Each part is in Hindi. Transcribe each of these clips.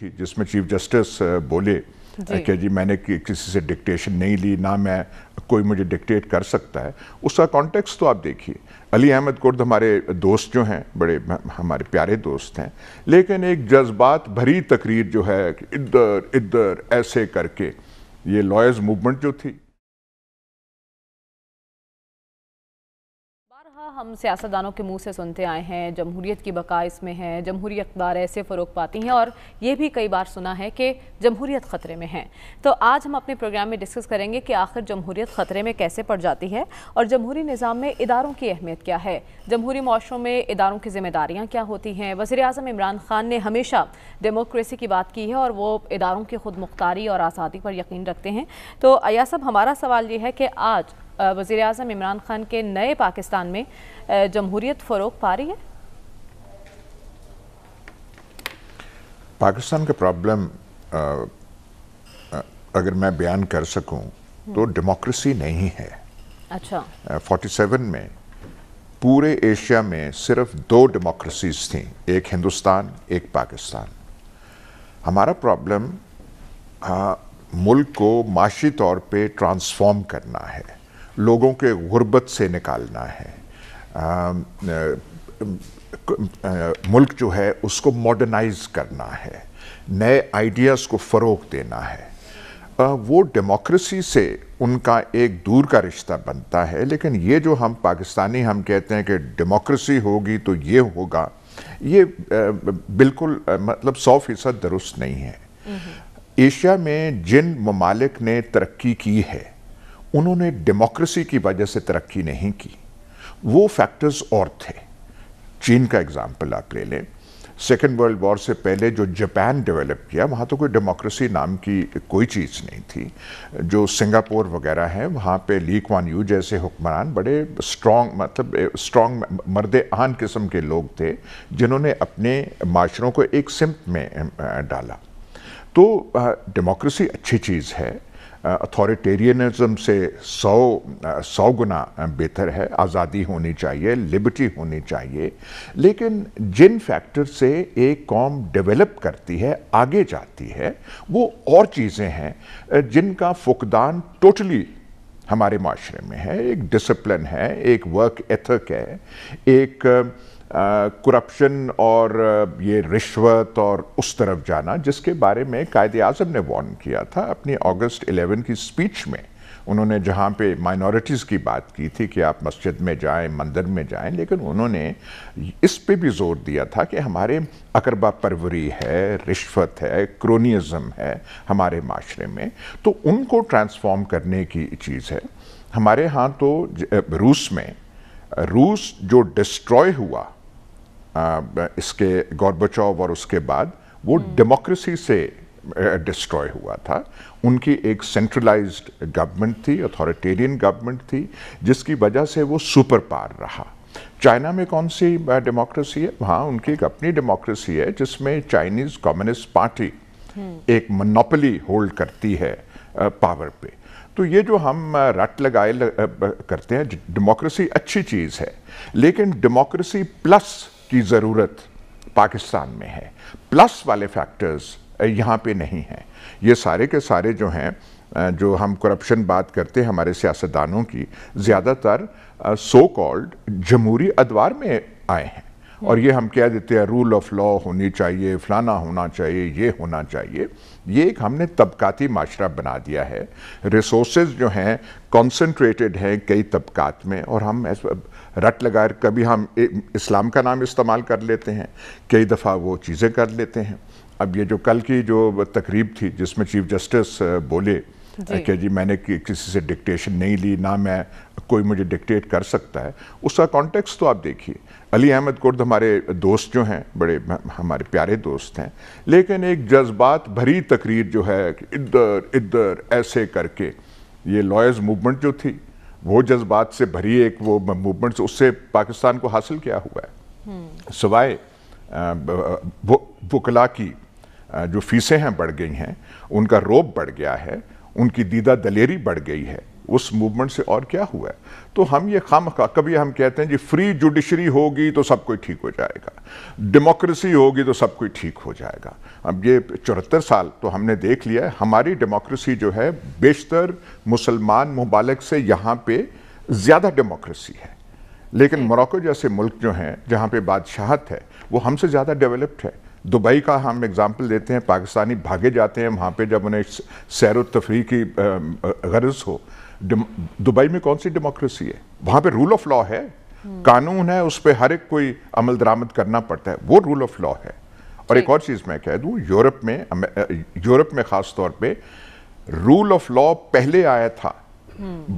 थी जिसमें चीफ जस्टिस uh, बोले कि जी मैंने किसी से डिक्टेशन नहीं ली ना मैं कोई मुझे डिक्टेट कर सकता है उसका कॉन्टेक्स तो आप देखिए अली अहमद कुर्द हमारे दोस्त जो हैं बड़े हमारे प्यारे दोस्त हैं लेकिन एक जज्बात भरी तकरीर जो है इधर इधर ऐसे करके ये लॉयर्स मूवमेंट जो थी हम सियासतदानों के मुंह से सुनते आए हैं जमहूरीत की बका इसमें है जमहूरी अखबार ऐसे फ़रोग पाती हैं और ये भी कई बार सुना है कि जमहूरीत ख़तरे में है तो आज हम अपने प्रोग्राम में डिस्कस करेंगे कि आखिर जमहूरीत ख़तरे में कैसे पड़ जाती है और जमहूरी निज़ाम में इदारों की अहमियत क्या है जमहूरी माशरों में इदारों की जिम्मेदारियाँ क्या होती हैं वज़ी अजम इमरान ख़ान ने हमेशा डेमोक्रेसी की बात की है और वो इदारों की खुद मुख्तारी और आज़ादी पर यकीन रखते हैं तो अया साहब हमारा सवाल ये है कि आज वज़ी अजम इमरान खान के नए पाकिस्तान में जमहूरीत फ़रोग पा रही है पाकिस्तान का प्रॉब्लम अगर मैं बयान कर सकूं तो हम्म। डेमोक्रेसी नहीं है अच्छा फोर्टी सेवन में पूरे एशिया में सिर्फ दो डेमोक्रेसीज थी एक हिंदुस्तान एक पाकिस्तान हमारा प्रॉब्लम मुल्क को माशी तौर पे ट्रांसफॉर्म करना है लोगों के गुर्बत से निकालना है आ, मुल्क जो है उसको मॉडर्नाइज करना है नए आइडियाज़ को फ़रोग देना है वो डेमोक्रेसी से उनका एक दूर का रिश्ता बनता है लेकिन ये जो हम पाकिस्तानी हम कहते हैं कि डेमोक्रेसी होगी तो ये होगा ये बिल्कुल मतलब सौ फीसद दुरुस्त नहीं है हम्म। एशिया में जिन ममालिक ने तरक्की की है उन्होंने डेमोक्रेसी की वजह से तरक्की नहीं की वो फैक्टर्स और थे चीन का एग्जाम्पल आप ले लें सेकेंड वर्ल्ड वॉर से पहले जो जापान डेवलप किया वहाँ तो कोई डेमोक्रेसी नाम की कोई चीज़ नहीं थी जो सिंगापुर वगैरह है वहाँ पे ली क्वान यू जैसे हुक्मरान बड़े स्ट्रॉन्ग मतलब स्ट्रॉन्ग मर्द आन किस्म के लोग थे जिन्होंने अपने माशरों को एक सिमत में डाला तो डेमोक्रेसी अच्छी चीज़ है अथॉरिटेरियनिज्म से सौ सौ गुना बेहतर है आज़ादी होनी चाहिए लिबर्टी होनी चाहिए लेकिन जिन फैक्टर से एक कॉम डेवलप करती है आगे जाती है वो और चीज़ें हैं जिनका फुकदान टोटली हमारे माशरे में है एक डिसिप्लिन है एक वर्क एथक है एक करप्शन और ये रिश्वत और उस तरफ जाना जिसके बारे में कायद अजम ने वार्न किया था अपनी अगस्त 11 की स्पीच में उन्होंने जहाँ पे माइनॉरिटीज़ की बात की थी कि आप मस्जिद में जाएं मंदिर में जाएं लेकिन उन्होंने इस पे भी जोर दिया था कि हमारे अकरबा परवरी है रिश्वत है क्रोनीज़म है हमारे माशरे में तो उनको ट्रांसफॉर्म करने की चीज़ है हमारे यहाँ तो रूस में रूस जो डिस्ट्रॉय हुआ इसके गौरबचाव और उसके बाद वो डेमोक्रेसी हम्म। से डिस्ट्रॉय हुआ था उनकी एक सेंट्रलाइज्ड गवर्नमेंट थी अथॉरिटेरियन गवर्नमेंट थी जिसकी वजह से वो सुपर पार रहा चाइना में कौन सी डेमोक्रेसी है वहाँ उनकी एक अपनी डेमोक्रेसी है जिसमें चाइनीज कम्युनिस्ट पार्टी एक मनोपली होल्ड करती है पावर पे तो ये जो हम रट लगाए करते हैं डेमोक्रेसी अच्छी चीज़ है लेकिन डेमोक्रेसी प्लस की ज़रूरत पाकिस्तान में है प्लस वाले फैक्टर्स यहाँ पे नहीं हैं ये सारे के सारे जो हैं जो हम करप्शन बात करते हैं हमारे सियासतदानों की ज़्यादातर सो कॉल्ड जमहूरी अदवार में आए हैं और ये हम कह देते हैं रूल ऑफ लॉ होनी चाहिए फलाना होना चाहिए ये होना चाहिए ये एक हमने तबकाती माशरा बना दिया है रिसोर्स जो हैं कॉन्सनट्रेटेड हैं कई तबकात में और हम रट लगा कभी हम इस्लाम का नाम इस्तेमाल कर लेते हैं कई दफ़ा वो चीज़ें कर लेते हैं अब ये जो कल की जो तकरीब थी जिसमें चीफ जस्टिस बोले कि जी मैंने किसी से डिक्टेशन नहीं ली ना मैं कोई मुझे डिक्टेट कर सकता है उसका कॉन्टेक्स्ट तो आप देखिए अली अहमद कुर्द हमारे दोस्त जो हैं बड़े हमारे प्यारे दोस्त हैं लेकिन एक जज्बात भरी तकरीर जो है इधर इधर ऐसे करके ये लॉयर्स मूवमेंट जो थी वो जज्बात से भरी एक वो मूवमेंट उससे पाकिस्तान को हासिल क्या हुआ है हम्म। सवाए वो वकला की जो फीसें हैं बढ़ गई हैं उनका रोब बढ़ गया है उनकी दीदा दलेरी बढ़ गई है उस मूवमेंट से और क्या हुआ है तो हम ये खाम खा कभी हम कहते हैं जी फ्री जुडिशरी होगी तो सब कोई ठीक हो जाएगा डेमोक्रेसी होगी तो सब कोई ठीक हो जाएगा अब ये चौहत्तर साल तो हमने देख लिया है हमारी डेमोक्रेसी जो है बेशतर मुसलमान मुबालक से यहाँ पे ज़्यादा डेमोक्रेसी है लेकिन मोरक्को जैसे मुल्क जो हैं जहाँ पे बादशाहत है वो हमसे ज़्यादा डेवलप्ड है दुबई का हम एग्ज़ाम्पल देते हैं पाकिस्तानी भागे जाते हैं वहाँ पे जब उन्हें सैर तफरी की गर्ज हो दुबई में कौन सी डेमोक्रेसी है वहां पे रूल ऑफ लॉ है हम्म। कानून है उस पर हर एक कोई अमल दरामद करना पड़ता है वो रूल ऑफ लॉ है और एक और चीज मैं कह दू यूरोप में यूरोप में खास तौर पे रूल ऑफ लॉ पहले आया था हम्म।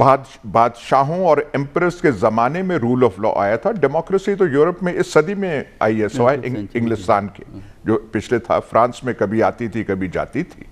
बादशाहों और एम्प्रेस के जमाने में रूल ऑफ लॉ आया था डेमोक्रेसी तो यूरोप में इस सदी में आई है सवाए इंग्लिस्तान के जो पिछले था फ्रांस में कभी आती थी कभी जाती थी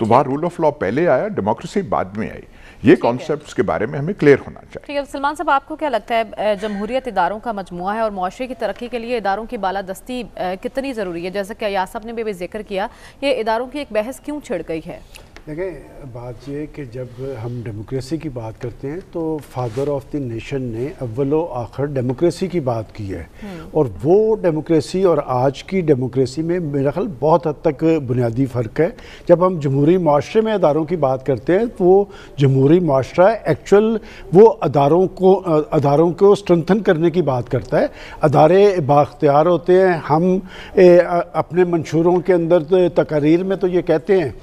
तो वहाँ रूल ऑफ लॉ पहले आया डेमोक्रेसी बाद में आई ये कॉन्सेप्ट के बारे में हमें क्लियर होना चाहिए ठीक है सलमान साहब आपको क्या लगता है जमहूरियत इदारों का मजमु है और माशरे की तरक्की के लिए इदारों की बालादस्ती कितनी ज़रूरी है जैसा कि अयासब साहब ने भी जिक्र किया ये इदारों की एक बहस क्यों छिड़ गई है देखें बात यह कि जब हम डेमोक्रेसी की बात करते हैं तो फादर ऑफ द नेशन ने अव्वल आखिर डेमोक्रेसी की बात की है हम्म। और वो डेमोक्रेसी और आज की डेमोक्रेसी में मेरा ख्याल बहुत हद तक बुनियादी फ़र्क है जब हम जमहूरी माशरे में अदारों की बात करते हैं तो वो जमहूरी माशरा एक्चुअल वो अदारों को अदारों को स्ट्रेंथन करने की बात करता है अदारे बाख्तियार होते हैं हम ए, अपने मंशूरों के अंदर तकारीर में तो ये कहते हैं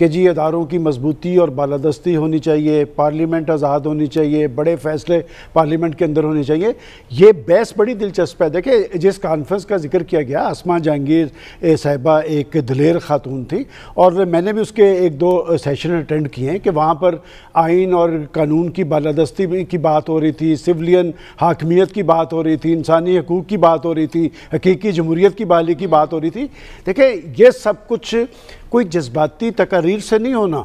कि जी अदारों की मजबूती और बालादस्ती होनी चाहिए पार्लियामेंट आज़ाद होनी चाहिए बड़े फैसले पार्लियामेंट के अंदर होने चाहिए ये बहस बड़ी दिलचस्प है देखिए जिस कॉन्फ्रेंस का जिक्र किया गया आसमा जहांगीर साहिबा एक दलेर खातून थी और मैंने भी उसके एक दो सेशन अटेंड किए हैं कि वहाँ पर आइन और कानून की बालादस्ती की बात हो रही थी सिविलियन हाकमियत की बात हो रही थी इंसानी हकूक़ की बात हो रही थी हकीकी जमहूरीत की बहाली की बात हो रही थी देखिए ये सब कुछ कोई जज्बाती तकरीर से नहीं होना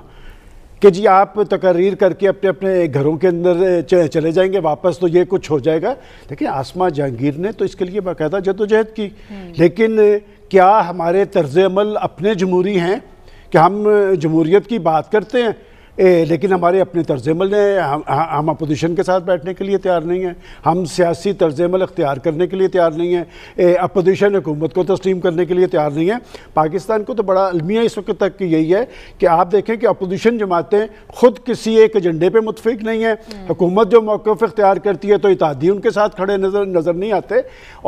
कि जी आप तकरीर करके अपने अपने घरों के अंदर चले जाएंगे वापस तो ये कुछ हो जाएगा लेकिन आसमा जहांगीर ने तो इसके लिए बाकायदा जदोजहद की हम्म। लेकिन क्या हमारे तर्ज अमल अपने जमहूरी हैं कि हम जमहूरीत की बात करते हैं ए, लेकिन हमारे अपने तर्जमल ने हैं हम अपोजिशन के साथ बैठने के लिए तैयार नहीं हैं हम सियासी तर्जमल अख्तियार करने के लिए तैयार नहीं हैं अपोजिशन हुकूमत को तस्लीम करने के लिए तैयार नहीं है पाकिस्तान को तो बड़ा अलमिया इस वक्त तक यही है कि आप देखें कि अपोजिशन जमातें खुद किसी एक एजेंडे पर मुतफिक नहीं है हम्म। हुकूमत जो मौक़ अख्तियार करती है तो इतादी उनके साथ खड़े नज़र नज़र नहीं आते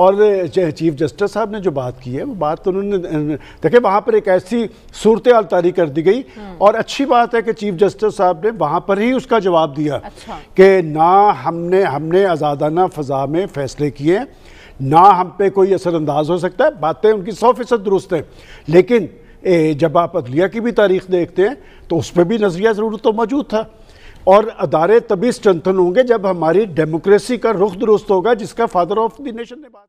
और चीफ जस्टिस साहब ने जो बात की है वो बात तो उन्होंने देखे वहाँ पर एक ऐसी सूरत आल तारी कर दी गई हम्म। और अच्छी बात है कि चीफ जस्टिस मिनिस्टर साहब ने वहाँ पर ही उसका जवाब दिया अच्छा। कि ना हमने हमने आज़ादाना फ़जा में फ़ैसले किए ना हम पे कोई असरअंदाज हो सकता है बातें उनकी सौ फीसद दुरुस्त हैं लेकिन ए, जब आप अदलिया की भी तारीख देखते हैं तो उस पर भी नज़रिया ज़रूर तो मौजूद था और अदारे तभी स्ट्रेंथन होंगे जब हमारी डेमोक्रेसी का रुख दुरुस्त होगा जिसका फादर ऑफ द नेशन ने बात